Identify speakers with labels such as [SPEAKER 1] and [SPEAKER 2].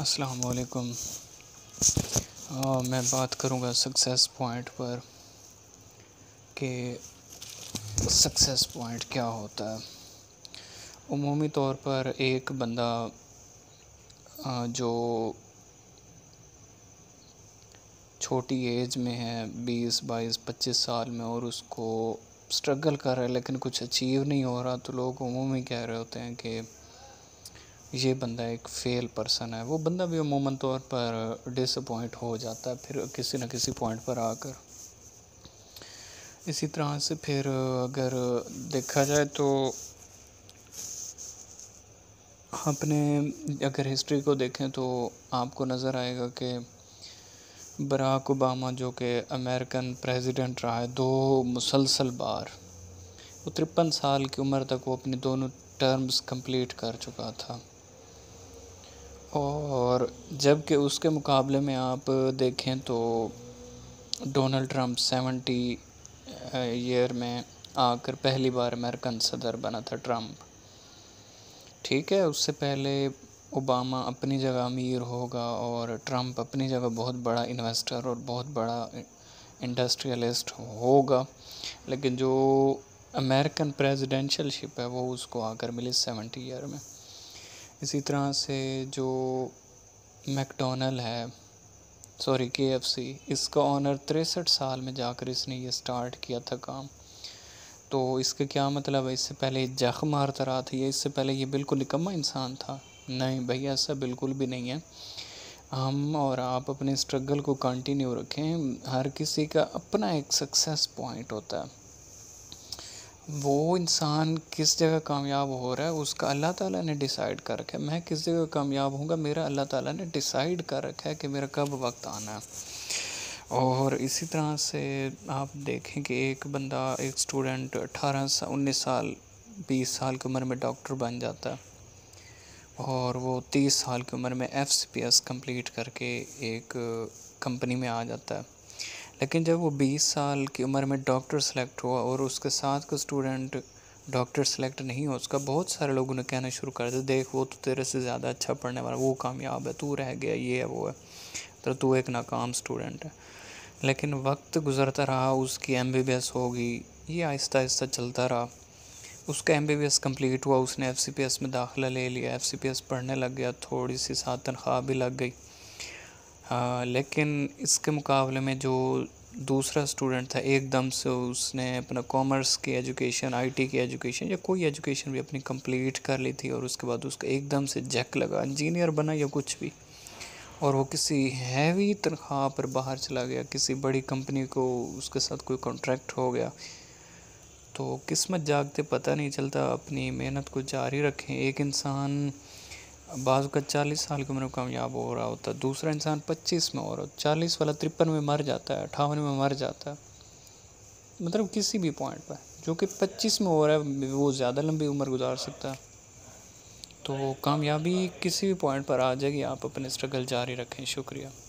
[SPEAKER 1] असलकुम मैं बात करूँगा सक्सेस पॉइंट पर कि सक्सेस पॉइंट क्या होता है अमूमी तौर पर एक बंदा जो छोटी एज में है बीस बाईस पच्चीस साल में और उसको स्ट्रगल कर रहा है लेकिन कुछ अचीव नहीं हो रहा तो लोग अमूमी कह रहे होते हैं कि ये बंदा एक फेल पर्सन है वो बंदा भी अमूमन तौर पर डिसअपॉइंट हो जाता है फिर किसी न किसी पॉइंट पर आकर इसी तरह से फिर अगर देखा जाए तो अपने अगर हिस्ट्री को देखें तो आपको नज़र आएगा कि बराक ओबामा जो कि अमेरिकन प्रेसिडेंट रहा है दो मुसलसल बार वो तिरपन साल की उम्र तक वो अपनी दोनों टर्म्स कंप्लीट कर चुका था और जबकि उसके मुकाबले में आप देखें तो डोनल्ड ट्रंप सेवेंटी ईयर में आकर पहली बार अमेरिकन सदर बना था ट्रंप ठीक है उससे पहले ओबामा अपनी जगह अमीर होगा और ट्रंप अपनी जगह बहुत बड़ा इन्वेस्टर और बहुत बड़ा इंडस्ट्रियलिस्ट होगा लेकिन जो अमेरिकन प्रेसिडेंशियलशिप है वो उसको आकर मिली सेवेंटी ईयर में इसी तरह से जो मैकडोनल है सॉरी के एफ सी इसका ऑनर तिरसठ साल में जाकर इसने ये स्टार्ट किया था काम तो इसका क्या मतलब है इससे पहले जख्म मारता रहा था या इससे पहले ये बिल्कुल निकम्मा इंसान था नहीं भाई ऐसा बिल्कुल भी नहीं है हम और आप अपने स्ट्रगल को कंटिन्यू रखें हर किसी का अपना एक सक्सेस पॉइंट होता है वो इंसान किस जगह कामयाब हो रहा है उसका अल्लाह ताला ने डिसाइड कर रखा है मैं किस जगह कामयाब होऊंगा मेरा अल्लाह ताला ने डिसाइड कर रखा है कि मेरा कब वक्त आना है और इसी तरह से आप देखें कि एक बंदा एक स्टूडेंट अठारह सा उन्नीस साल बीस साल की उम्र में डॉक्टर बन जाता है और वो तीस साल की उम्र में F C P S complete करके एक कंपनी में आ जाता है लेकिन जब वो बीस साल की उम्र में डॉक्टर सेलेक्ट हुआ और उसके साथ का स्टूडेंट डॉक्टर सेलेक्ट नहीं हो उसका बहुत सारे लोगों ने कहना शुरू कर दिया देख वो तो तेरे से ज़्यादा अच्छा पढ़ने वाला वो कामयाब है तू रह गया ये है वो है तो तू एक नाकाम स्टूडेंट है लेकिन वक्त गुजरता रहा उसकी एम बी बी एस होगी ये आहिस्ता आहिस्ता चलता रहा उसका M B B S complete हुआ उसने एफ सी पी एस में दाखिला ले लिया एफ सी पी एस पढ़ने लग गया थोड़ी सी साथ तनख्वाह भी लग गई लेकिन इसके मुकाबले में जो दूसरा स्टूडेंट था एकदम से उसने अपना कॉमर्स की एजुकेशन आईटी की एजुकेशन या कोई एजुकेशन भी अपनी कंप्लीट कर ली थी और उसके बाद उसका एकदम से जैक लगा इंजीनियर बना या कुछ भी और वो किसी हैवी तनख्वाह पर बाहर चला गया किसी बड़ी कंपनी को उसके साथ कोई कॉन्ट्रैक्ट हो गया तो किस्मत जागते पता नहीं चलता अपनी मेहनत को जारी रखें एक इंसान बाज का चालीस साल की उम्र में कामयाब हो रहा होता है दूसरा इंसान पच्चीस में हो रहा होता चालीस वाला तिरपन में मर जाता है अठावन में मर जाता है मतलब किसी भी पॉइंट पर जो कि पच्चीस में हो रहा है वो ज़्यादा लंबी उम्र गुजार सकता है तो कामयाबी किसी भी पॉइंट पर आ जाएगी आप अपने स्ट्रगल जारी रखें शुक्रिया